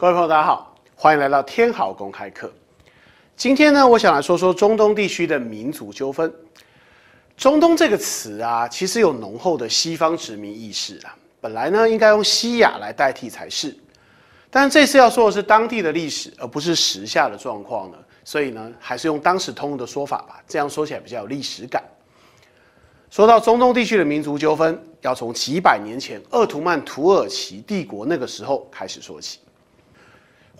各位朋友，大家好，欢迎来到天豪公开课。今天呢，我想来说说中东地区的民族纠纷。中东这个词啊，其实有浓厚的西方殖民意识啊。本来呢，应该用西亚来代替才是。但这次要说的是当地的历史，而不是时下的状况呢，所以呢，还是用当时通用的说法吧，这样说起来比较有历史感。说到中东地区的民族纠纷，要从几百年前鄂图曼土耳其帝国那个时候开始说起。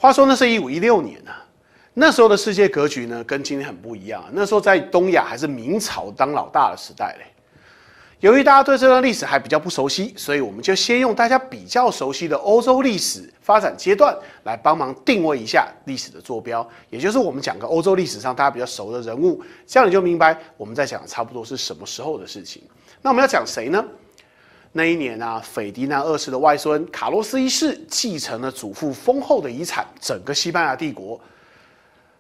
话说那是一五一六年呢，那时候的世界格局呢跟今天很不一样。那时候在东亚还是明朝当老大的时代嘞。由于大家对这段历史还比较不熟悉，所以我们就先用大家比较熟悉的欧洲历史发展阶段来帮忙定位一下历史的坐标，也就是我们讲个欧洲历史上大家比较熟的人物，这样你就明白我们在讲差不多是什么时候的事情。那我们要讲谁呢？那一年啊，斐迪南二世的外孙卡洛斯一世继承了祖父丰厚的遗产，整个西班牙帝国。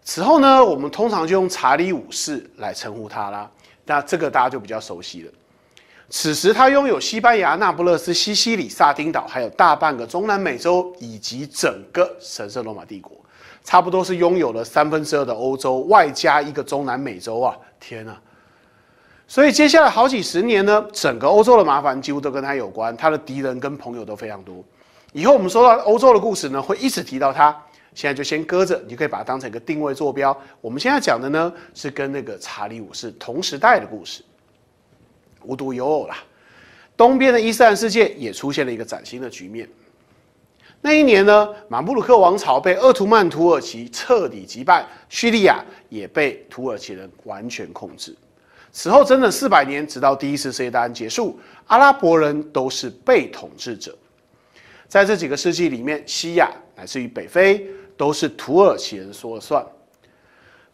此后呢，我们通常就用查理五世来称呼他啦。那这个大家就比较熟悉了。此时他拥有西班牙、那不勒斯、西西里、萨丁岛，还有大半个中南美洲，以及整个神圣罗马帝国，差不多是拥有了三分之二的欧洲，外加一个中南美洲啊！天哪！所以接下来好几十年呢，整个欧洲的麻烦几乎都跟他有关，他的敌人跟朋友都非常多。以后我们说到欧洲的故事呢，会一直提到他。现在就先搁着，你可以把它当成一个定位坐标。我们现在讲的呢，是跟那个查理五世同时代的故事。无独有偶啦，东边的伊斯兰世界也出现了一个崭新的局面。那一年呢，马布鲁克王朝被鄂图曼土耳其彻底击败，叙利亚也被土耳其人完全控制。此后整整四百年，直到第一次世界大战结束，阿拉伯人都是被统治者。在这几个世纪里面，西亚乃至于北非都是土耳其人说了算。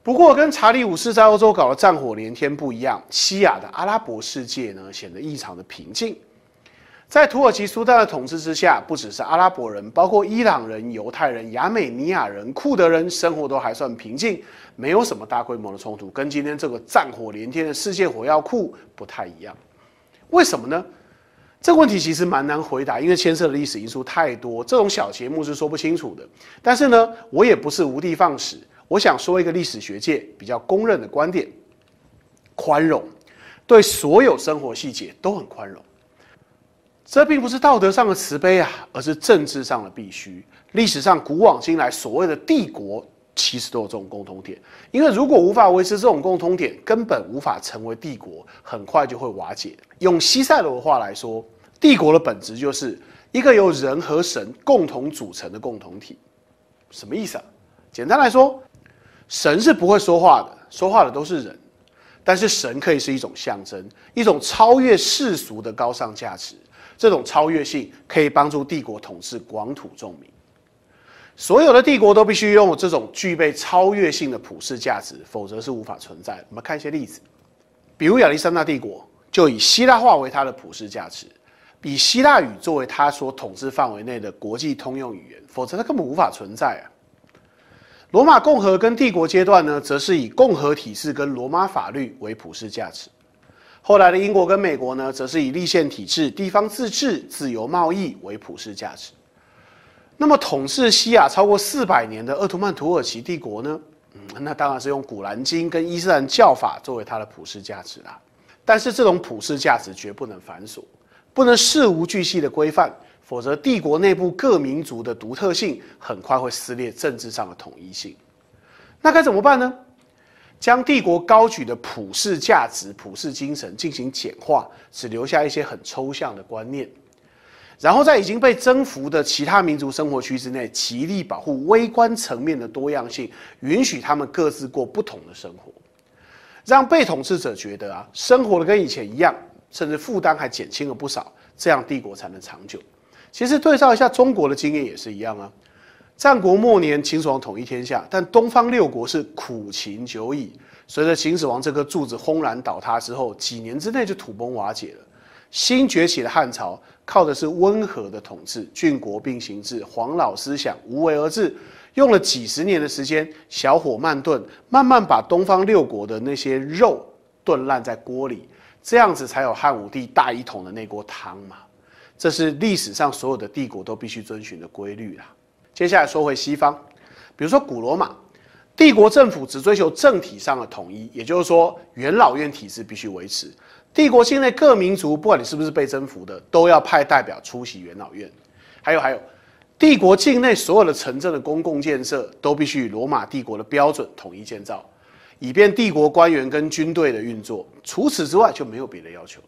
不过，跟查理五世在欧洲搞的战火连天不一样，西亚的阿拉伯世界呢显得异常的平静。在土耳其苏丹的统治之下，不只是阿拉伯人，包括伊朗人、犹太人、亚美尼亚人、库德人，生活都还算平静，没有什么大规模的冲突，跟今天这个战火连天的世界火药库不太一样。为什么呢？这个问题其实蛮难回答，因为牵涉的历史因素太多，这种小节目是说不清楚的。但是呢，我也不是无的放矢，我想说一个历史学界比较公认的观点：宽容，对所有生活细节都很宽容。这并不是道德上的慈悲啊，而是政治上的必须。历史上古往今来，所谓的帝国其实都有这种共同点。因为如果无法维持这种共同点，根本无法成为帝国，很快就会瓦解。用西塞罗的话来说，帝国的本质就是一个由人和神共同组成的共同体。什么意思？啊？简单来说，神是不会说话的，说话的都是人。但是神可以是一种象征，一种超越世俗的高尚价值。这种超越性可以帮助帝国统治广土众民，所有的帝国都必须拥有这种具备超越性的普世价值，否则是无法存在。我们看一些例子，比如亚历山大帝国就以希腊化为它的普世价值，以希腊语作为它所统治范围内的国际通用语言，否则它根本无法存在啊。罗马共和跟帝国阶段呢，则是以共和体制跟罗马法律为普世价值。后来的英国跟美国呢，则是以立宪体制、地方自治、自由贸易为普世价值。那么统治西亚超过四百年的奥图曼土耳其帝国呢？那当然是用《古兰经》跟伊斯兰教法作为它的普世价值啦。但是这种普世价值绝不能繁琐，不能事无巨细的规范，否则帝国内部各民族的独特性很快会撕裂政治上的统一性。那该怎么办呢？将帝国高举的普世价值、普世精神进行简化，只留下一些很抽象的观念，然后在已经被征服的其他民族生活区之内，极力保护微观层面的多样性，允许他们各自过不同的生活，让被统治者觉得啊，生活的跟以前一样，甚至负担还减轻了不少，这样帝国才能长久。其实对照一下中国的经验也是一样啊。战国末年，秦始皇统一天下，但东方六国是苦秦久矣。随着秦始皇这颗柱子轰然倒塌之后，几年之内就土崩瓦解了。新崛起的汉朝靠的是温和的统治、郡国并行制、黄老思想、无为而治，用了几十年的时间，小火慢炖，慢慢把东方六国的那些肉炖烂在锅里，这样子才有汉武帝大一统的那锅汤嘛。这是历史上所有的帝国都必须遵循的规律啦。接下来说回西方，比如说古罗马，帝国政府只追求政体上的统一，也就是说元老院体制必须维持。帝国境内各民族，不管你是不是被征服的，都要派代表出席元老院。还有还有，帝国境内所有的城镇的公共建设都必须以罗马帝国的标准统一建造，以便帝国官员跟军队的运作。除此之外就没有别的要求。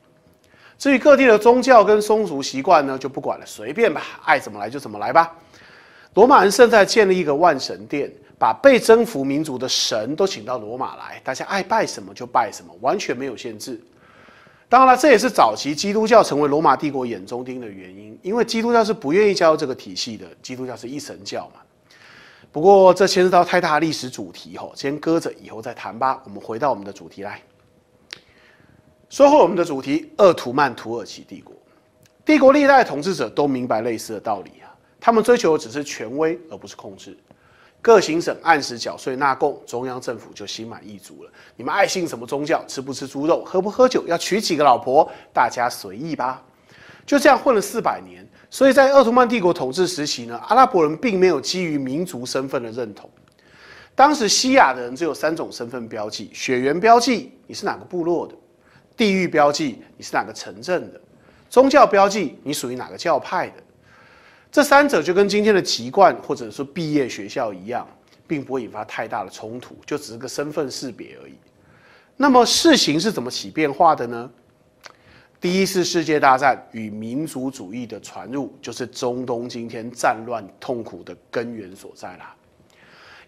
至于各地的宗教跟风俗习惯呢，就不管了，随便吧，爱怎么来就怎么来吧。罗马人正在建立一个万神殿，把被征服民族的神都请到罗马来，大家爱拜什么就拜什么，完全没有限制。当然，这也是早期基督教成为罗马帝国眼中钉的原因，因为基督教是不愿意加入这个体系的。基督教是一神教嘛。不过，这牵涉到太大历史主题，吼，先搁着，以后再谈吧。我们回到我们的主题来，说回我们的主题——鄂图曼土耳其帝国。帝国历代统治者都明白类似的道理。他们追求的只是权威，而不是控制。各行省按时缴税纳贡，中央政府就心满意足了。你们爱信什么宗教，吃不吃猪肉，喝不喝酒，要娶几个老婆，大家随意吧。就这样混了四百年。所以在奥斯曼帝国统治时期呢，阿拉伯人并没有基于民族身份的认同。当时西亚的人只有三种身份标记：血缘标记，你是哪个部落的；地域标记，你是哪个城镇的；宗教标记，你属于哪个教派的。这三者就跟今天的籍贯或者说毕业学校一样，并不会引发太大的冲突，就只是个身份识别而已。那么事情是怎么起变化的呢？第一次世界大战与民族主义的传入，就是中东今天战乱痛苦的根源所在啦。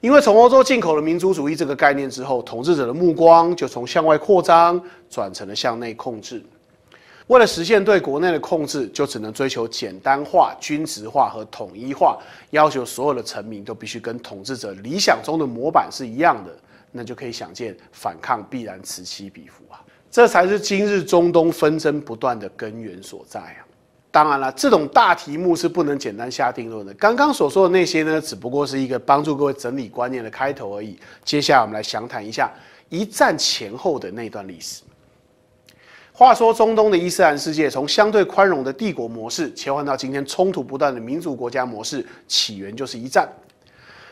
因为从欧洲进口了民族主义这个概念之后，统治者的目光就从向外扩张转成了向内控制。为了实现对国内的控制，就只能追求简单化、均值化和统一化，要求所有的臣民都必须跟统治者理想中的模板是一样的，那就可以想见，反抗必然此起彼伏啊！这才是今日中东纷争不断的根源所在啊！当然了，这种大题目是不能简单下定论的。刚刚所说的那些呢，只不过是一个帮助各位整理观念的开头而已。接下来，我们来详谈一下一战前后的那段历史。话说中东的伊斯兰世界，从相对宽容的帝国模式切换到今天冲突不断的民族国家模式，起源就是一战。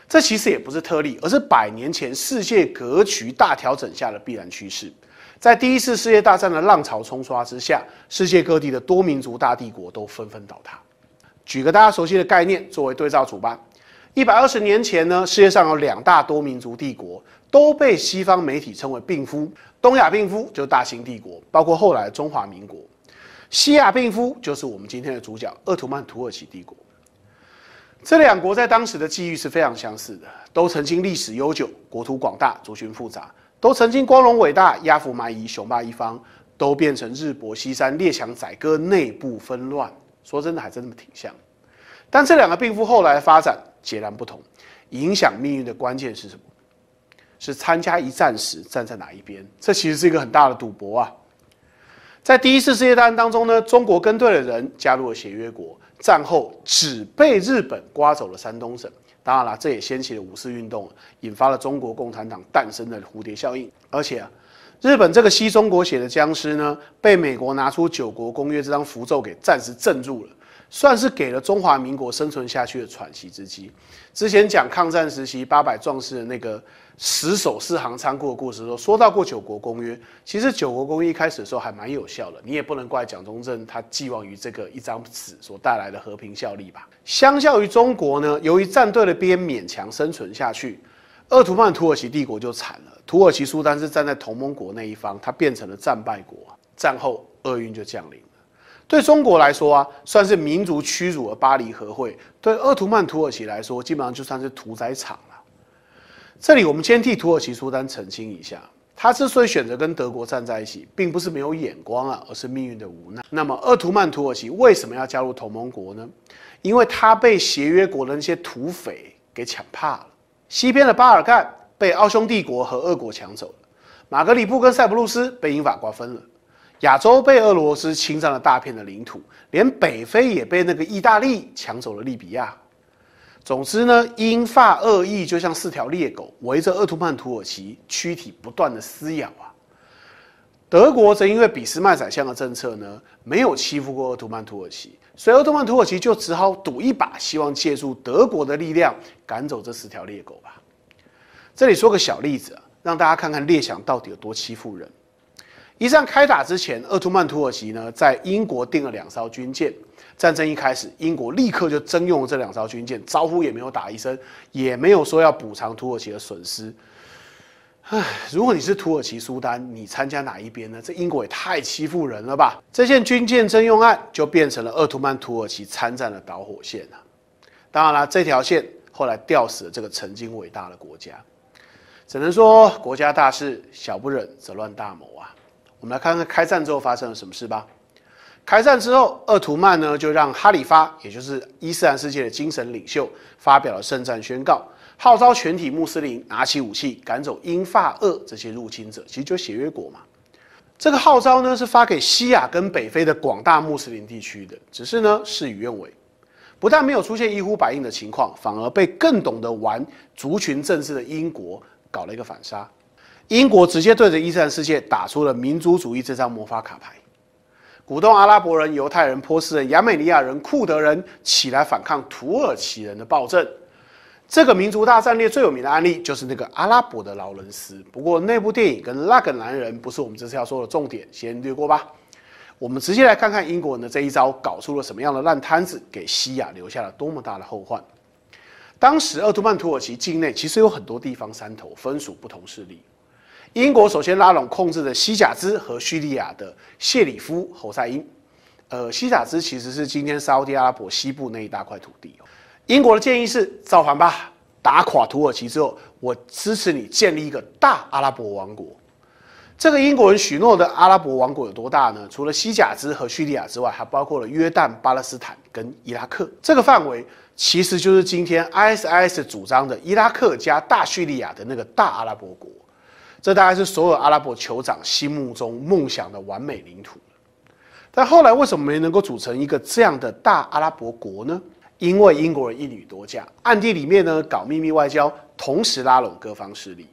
这其实也不是特例，而是百年前世界格局大调整下的必然趋势。在第一次世界大战的浪潮冲刷之下，世界各地的多民族大帝国都纷纷倒塌。举个大家熟悉的概念作为对照组吧，一百二十年前呢，世界上有两大多民族帝国。都被西方媒体称为“病夫”。东亚病夫就是大清帝国，包括后来中华民国；西亚病夫就是我们今天的主角——鄂图曼土耳其帝国。这两国在当时的际遇是非常相似的，都曾经历史悠久、国土广大、族群复杂，都曾经光荣伟大、压服蛮夷、雄霸一方，都变成日薄西山、列强宰割、内部纷乱。说真的，还真的挺像。但这两个病夫后来发展截然不同，影响命运的关键是什么？是参加一战时站在哪一边？这其实是一个很大的赌博啊！在第一次世界大战当中呢，中国跟对了人，加入了协约国，战后只被日本刮走了山东省。当然了，这也掀起了五四运动，引发了中国共产党诞生的蝴蝶效应。而且啊，日本这个吸中国血的僵尸呢，被美国拿出九国公约这张符咒给暂时镇住了。算是给了中华民国生存下去的喘息之机。之前讲抗战时期八百壮士的那个死守四行仓库的故事，说说到过九国公约。其实九国公约一开始的时候还蛮有效的，你也不能怪蒋中正他寄望于这个一张纸所带来的和平效力吧。相较于中国呢，由于站队的边勉强生存下去，鄂图曼土耳其帝国就惨了。土耳其苏丹是站在同盟国那一方，他变成了战败国，战后厄运就降临。对中国来说啊，算是民族屈辱的巴黎和会；对鄂图曼土耳其来说，基本上就算是屠宰场了。这里我们先替土耳其苏丹澄清一下，他之所以选择跟德国站在一起，并不是没有眼光啊，而是命运的无奈。那么，鄂图曼土耳其为什么要加入同盟国呢？因为他被协约国的那些土匪给抢怕了。西边的巴尔干被奥匈帝国和俄国抢走了，马格里布跟塞浦路斯被英法瓜分了。亚洲被俄罗斯侵占了大片的领土，连北非也被那个意大利抢走了利比亚。总之呢，英法恶意就像四条猎狗围着鄂图曼土耳其躯体不断的撕咬啊。德国则因为俾斯麦宰相的政策呢，没有欺负过鄂图曼土耳其，所以鄂图曼土耳其就只好赌一把，希望借助德国的力量赶走这四条猎狗吧。这里说个小例子，让大家看看列强到底有多欺负人。一战开打之前，鄂图曼土耳其呢在英国订了两艘军舰。战争一开始，英国立刻就征用了这两艘军舰，招呼也没有打一声，也没有说要补偿土耳其的损失。唉，如果你是土耳其苏丹，你参加哪一边呢？这英国也太欺负人了吧！这件军舰征用案就变成了鄂图曼土耳其参战的导火线了。当然了，这条线后来吊死了这个曾经伟大的国家。只能说，国家大事，小不忍则乱大谋啊！我们来看看开战之后发生了什么事吧。开战之后，厄图曼呢就让哈里发，也就是伊斯兰世界的精神领袖，发表了圣战宣告，号召全体穆斯林拿起武器，赶走英法俄这些入侵者。其实就协约国嘛。这个号召呢是发给西亚跟北非的广大穆斯林地区的，只是呢事与愿违，不但没有出现一呼百应的情况，反而被更懂得玩族群政治的英国搞了一个反杀。英国直接对着一战世界打出了民族主义这张魔法卡牌，鼓动阿拉伯人、犹太人、波斯人、亚美尼亚人、库德人起来反抗土耳其人的暴政。这个民族大战略最有名的案例就是那个《阿拉伯的劳伦斯》，不过那部电影跟《那个男人》不是我们这次要说的重点，先略过吧。我们直接来看看英国的这一招搞出了什么样的烂摊子，给西亚留下了多么大的后患。当时奥斯曼土耳其境内其实有很多地方山头，分属不同势力。英国首先拉拢控制的西甲兹和叙利亚的谢里夫侯赛因，呃，西甲兹其实是今天沙特阿拉伯西部那一大块土地。英国的建议是造反吧，打垮土耳其之后，我支持你建立一个大阿拉伯王国。这个英国人许诺的阿拉伯王国有多大呢？除了西甲兹和叙利亚之外，还包括了约旦、巴勒斯坦跟伊拉克。这个范围其实就是今天 ISIS 主张的伊拉克加大叙利亚的那个大阿拉伯国。这大概是所有阿拉伯酋长心目中梦想的完美领土但后来为什么没能够组成一个这样的大阿拉伯国呢？因为英国人一女多嫁，暗地里面呢搞秘密外交，同时拉拢各方势力。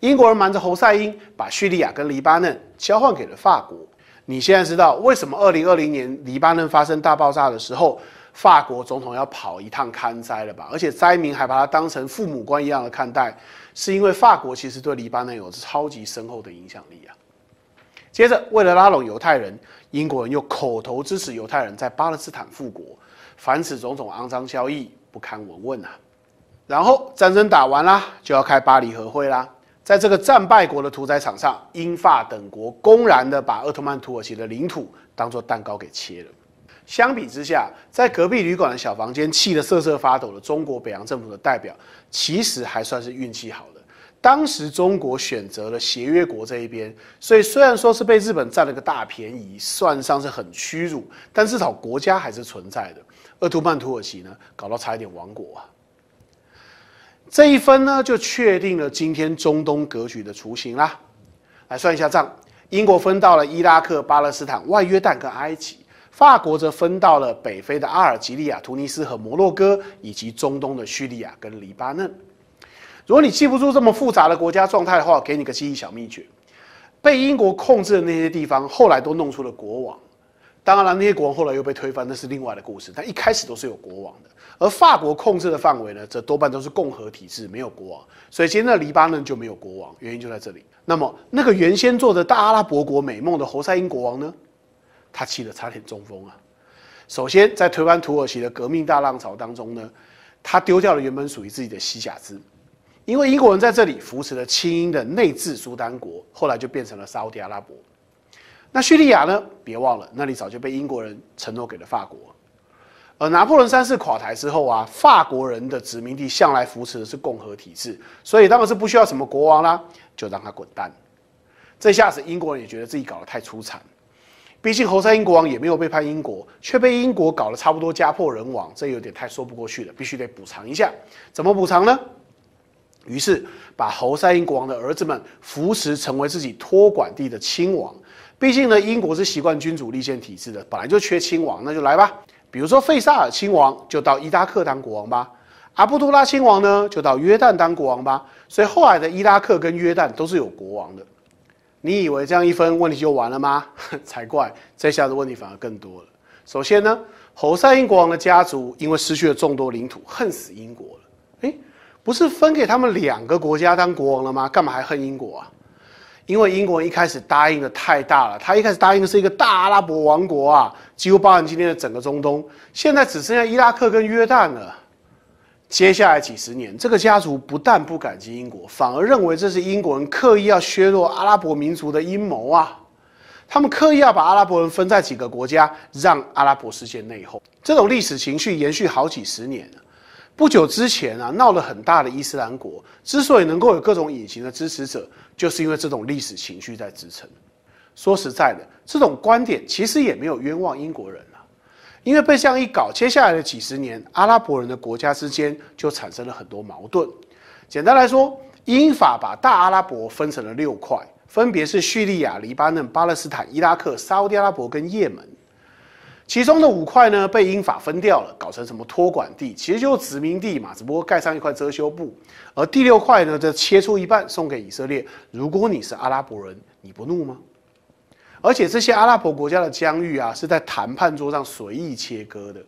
英国人瞒着侯赛因，把叙利亚跟黎巴嫩交换给了法国。你现在知道为什么二零二零年黎巴嫩发生大爆炸的时候？法国总统要跑一趟看灾了吧？而且灾民还把他当成父母官一样的看待，是因为法国其实对黎巴嫩有超级深厚的影响力啊。接着，为了拉拢犹太人，英国人又口头支持犹太人在巴勒斯坦复国，凡此种种肮脏交易不堪闻问啊。然后战争打完啦，就要开巴黎和会啦。在这个战败国的屠宰场上，英法等国公然的把奥特曼土耳其的领土当做蛋糕给切了。相比之下，在隔壁旅馆的小房间，气得瑟瑟发抖的中国北洋政府的代表，其实还算是运气好的。当时中国选择了协约国这一边，所以虽然说是被日本占了个大便宜，算上是很屈辱，但至少国家还是存在的。而图曼土耳其呢，搞到差一点亡国啊。这一分呢，就确定了今天中东格局的雏形啦。来算一下账，英国分到了伊拉克、巴勒斯坦、外约旦跟埃及。法国则分到了北非的阿尔及利亚、突尼斯和摩洛哥，以及中东的叙利亚跟黎巴嫩。如果你记不住这么复杂的国家状态的话，给你个记忆小秘诀：被英国控制的那些地方，后来都弄出了国王。当然了，那些国王后来又被推翻，那是另外的故事。但一开始都是有国王的。而法国控制的范围呢，则多半都是共和体制，没有国王。所以今天的黎巴嫩就没有国王，原因就在这里。那么，那个原先做着大阿拉伯国美梦的侯赛因国王呢？他气得差点中风啊！首先，在推翻土耳其的革命大浪潮当中呢，他丢掉了原本属于自己的西甲兹，因为英国人在这里扶持了清英的内治苏丹国，后来就变成了沙特阿拉伯。那叙利亚呢？别忘了，那里早就被英国人承诺给了法国。而拿破仑三世垮台之后啊，法国人的殖民地向来扶持的是共和体制，所以当然是不需要什么国王啦，就让他滚蛋。这下子英国人也觉得自己搞得太出彩。毕竟侯赛因国王也没有背叛英国，却被英国搞得差不多家破人亡，这有点太说不过去了，必须得补偿一下。怎么补偿呢？于是把侯赛因国王的儿子们扶持成为自己托管地的亲王。毕竟呢，英国是习惯君主立宪体制的，本来就缺亲王，那就来吧。比如说费萨尔亲王就到伊拉克当国王吧，阿布杜拉亲王呢就到约旦当国王吧。所以后来的伊拉克跟约旦都是有国王的。你以为这样一分问题就完了吗？才怪！这下子问题反而更多了。首先呢，侯赛因国王的家族因为失去了众多领土，恨死英国了。诶，不是分给他们两个国家当国王了吗？干嘛还恨英国啊？因为英国一开始答应的太大了，他一开始答应的是一个大阿拉伯王国啊，几乎包含今天的整个中东，现在只剩下伊拉克跟约旦了。接下来几十年，这个家族不但不感激英国，反而认为这是英国人刻意要削弱阿拉伯民族的阴谋啊！他们刻意要把阿拉伯人分在几个国家，让阿拉伯世界内讧。这种历史情绪延续好几十年不久之前啊，闹了很大的伊斯兰国，之所以能够有各种隐形的支持者，就是因为这种历史情绪在支撑。说实在的，这种观点其实也没有冤枉英国人。因为被这样一搞，接下来的几十年，阿拉伯人的国家之间就产生了很多矛盾。简单来说，英法把大阿拉伯分成了六块，分别是叙利亚、黎巴嫩、巴勒斯坦、伊拉克、沙特阿拉伯跟也门。其中的五块呢，被英法分掉了，搞成什么托管地，其实就殖民地嘛，只不过盖上一块遮羞布。而第六块呢，就切出一半送给以色列。如果你是阿拉伯人，你不怒吗？而且这些阿拉伯国家的疆域啊，是在谈判桌上随意切割的，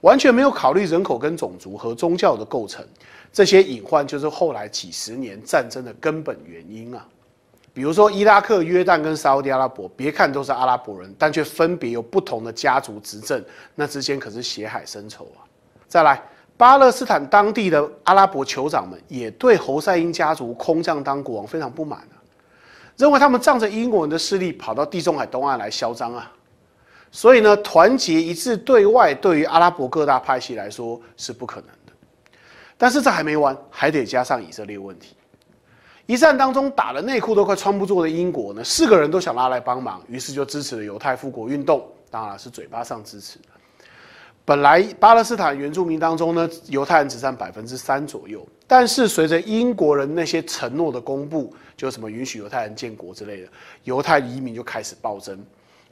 完全没有考虑人口、跟种族和宗教的构成。这些隐患就是后来几十年战争的根本原因啊。比如说，伊拉克、约旦跟沙特阿拉伯，别看都是阿拉伯人，但却分别有不同的家族执政，那之间可是血海深仇啊。再来，巴勒斯坦当地的阿拉伯酋长们也对侯赛因家族空降当国王非常不满。认为他们仗着英国人的势力跑到地中海东岸来嚣张啊，所以呢，团结一致对外对于阿拉伯各大派系来说是不可能的。但是这还没完，还得加上以色列问题。一战当中打了内裤都快穿不住的英国呢，四个人都想拉来帮忙，于是就支持了犹太复国运动，当然是嘴巴上支持的。本来巴勒斯坦原住民当中呢，犹太人只占百分之三左右。但是随着英国人那些承诺的公布，就什么允许犹太人建国之类的，犹太移民就开始暴增。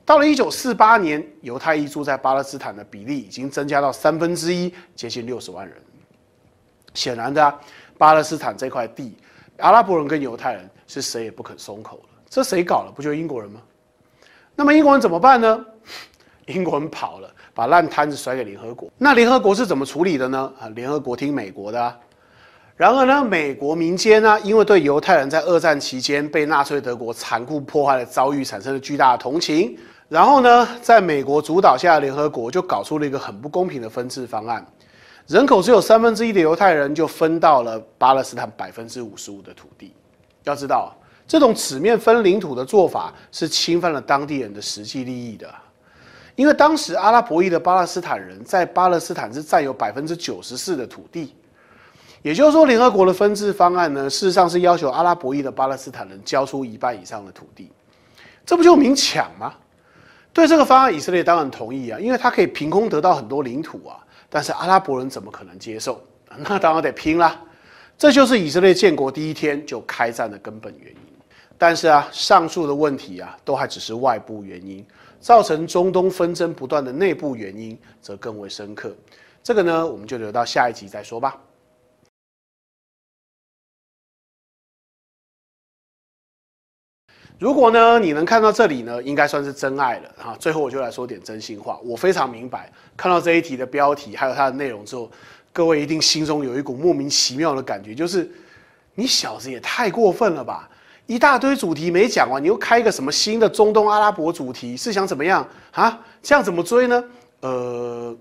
到了一九四八年，犹太裔住在巴勒斯坦的比例已经增加到三分之一，接近六十万人。显然的，巴勒斯坦这块地，阿拉伯人跟犹太人是谁也不肯松口了。这谁搞了？不就英国人吗？那么英国人怎么办呢？英国人跑了，把烂摊子甩给联合国。那联合国是怎么处理的呢？啊，联合国听美国的啊。然而呢，美国民间呢，因为对犹太人在二战期间被纳粹德国残酷破坏的遭遇产生了巨大的同情。然后呢，在美国主导下的联合国就搞出了一个很不公平的分治方案，人口只有三分之一的犹太人就分到了巴勒斯坦百分之五十五的土地。要知道，这种纸面分领土的做法是侵犯了当地人的实际利益的。因为当时阿拉伯裔的巴勒斯坦人在巴勒斯坦是占有百分之九十四的土地，也就是说，联合国的分治方案呢，事实上是要求阿拉伯裔的巴勒斯坦人交出一半以上的土地，这不就明抢吗？对这个方案，以色列当然同意啊，因为他可以凭空得到很多领土啊。但是阿拉伯人怎么可能接受？那当然得拼啦！这就是以色列建国第一天就开战的根本原因。但是啊，上述的问题啊，都还只是外部原因。造成中东纷争不断的内部原因则更为深刻，这个呢，我们就留到下一集再说吧。如果呢你能看到这里呢，应该算是真爱了啊！最后我就来说点真心话，我非常明白，看到这一题的标题还有它的内容之后，各位一定心中有一股莫名其妙的感觉，就是你小子也太过分了吧！一大堆主题没讲完，你又开一个什么新的中东阿拉伯主题？是想怎么样啊？这样怎么追呢？呃，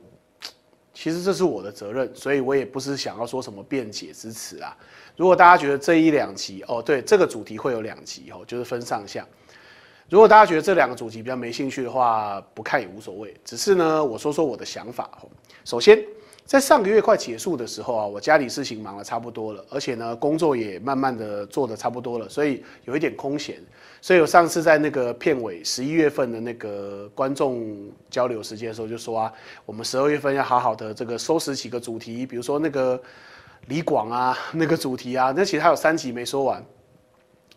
其实这是我的责任，所以我也不是想要说什么辩解之词啊。如果大家觉得这一两集哦，对，这个主题会有两集哦，就是分上下。如果大家觉得这两个主题比较没兴趣的话，不看也无所谓。只是呢，我说说我的想法哦。首先。在上个月快结束的时候啊，我家里事情忙得差不多了，而且呢，工作也慢慢的做的差不多了，所以有一点空闲，所以我上次在那个片尾十一月份的那个观众交流时间的时候就说啊，我们十二月份要好好的这个收拾几个主题，比如说那个李广啊那个主题啊，那其实还有三集没说完。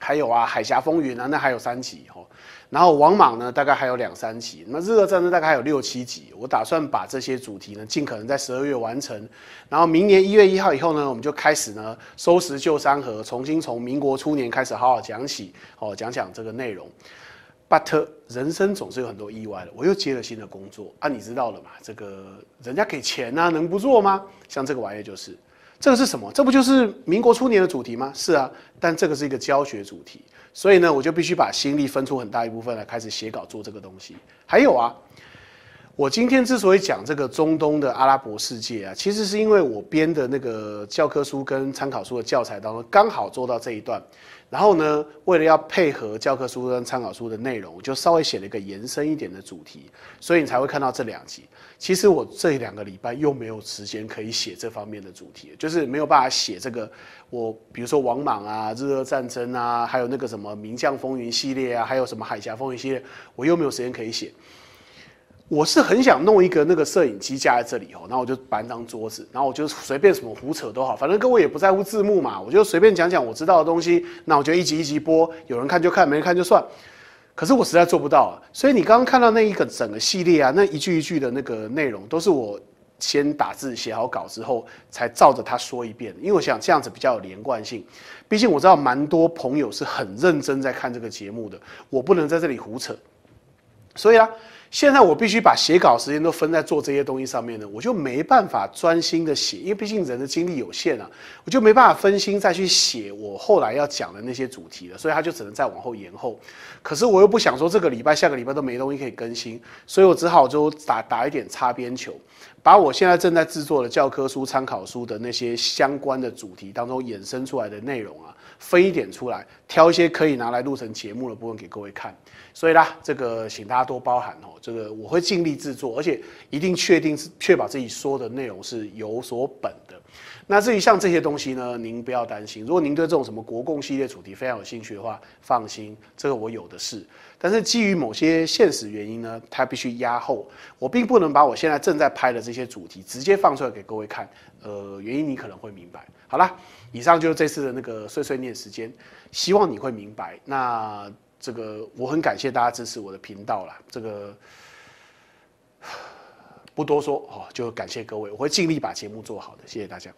还有啊，海峡风云啊，那还有三集哦。然后王莽呢，大概还有两三集。那么日俄战争大概还有六七集。我打算把这些主题呢，尽可能在十二月完成。然后明年一月一号以后呢，我们就开始呢收拾旧山河，重新从民国初年开始好好讲起哦，讲讲这个内容。But 人生总是有很多意外的，我又接了新的工作啊，你知道了嘛？这个人家给钱啊，能不做吗？像这个玩意儿就是。这个是什么？这不就是民国初年的主题吗？是啊，但这个是一个教学主题，所以呢，我就必须把心力分出很大一部分来开始写稿做这个东西。还有啊，我今天之所以讲这个中东的阿拉伯世界啊，其实是因为我编的那个教科书跟参考书的教材当中刚好做到这一段。然后呢，为了要配合教科书跟参考书的内容，我就稍微写了一个延伸一点的主题，所以你才会看到这两集。其实我这两个礼拜又没有时间可以写这方面的主题，就是没有办法写这个。我比如说王莽啊、日俄战争啊，还有那个什么名将风云系列啊，还有什么海峡风云系列，我又没有时间可以写。我是很想弄一个那个摄影机架在这里哦，然后我就搬张桌子，然后我就随便什么胡扯都好，反正各位也不在乎字幕嘛，我就随便讲讲我知道的东西。那我就一集一集播，有人看就看，没人看就算。可是我实在做不到，啊，所以你刚刚看到那一个整个系列啊，那一句一句的那个内容，都是我先打字写好稿之后，才照着他说一遍。因为我想这样子比较有连贯性，毕竟我知道蛮多朋友是很认真在看这个节目的，我不能在这里胡扯。所以啊。现在我必须把写稿时间都分在做这些东西上面呢，我就没办法专心的写，因为毕竟人的精力有限啊，我就没办法分心再去写我后来要讲的那些主题了，所以他就只能再往后延后。可是我又不想说这个礼拜、下个礼拜都没东西可以更新，所以我只好就打打一点擦边球，把我现在正在制作的教科书、参考书的那些相关的主题当中衍生出来的内容啊。分一点出来，挑一些可以拿来录成节目的部分给各位看。所以啦，这个请大家多包涵哦。这个我会尽力制作，而且一定确定是确保自己说的内容是有所本的。那至于像这些东西呢，您不要担心。如果您对这种什么国共系列主题非常有兴趣的话，放心，这个我有的是。但是基于某些现实原因呢，它必须压后。我并不能把我现在正在拍的这些主题直接放出来给各位看。呃，原因你可能会明白。好啦，以上就是这次的那个碎碎念时间。希望你会明白。那这个我很感谢大家支持我的频道啦，这个。不多说，好，就感谢各位，我会尽力把节目做好的，谢谢大家。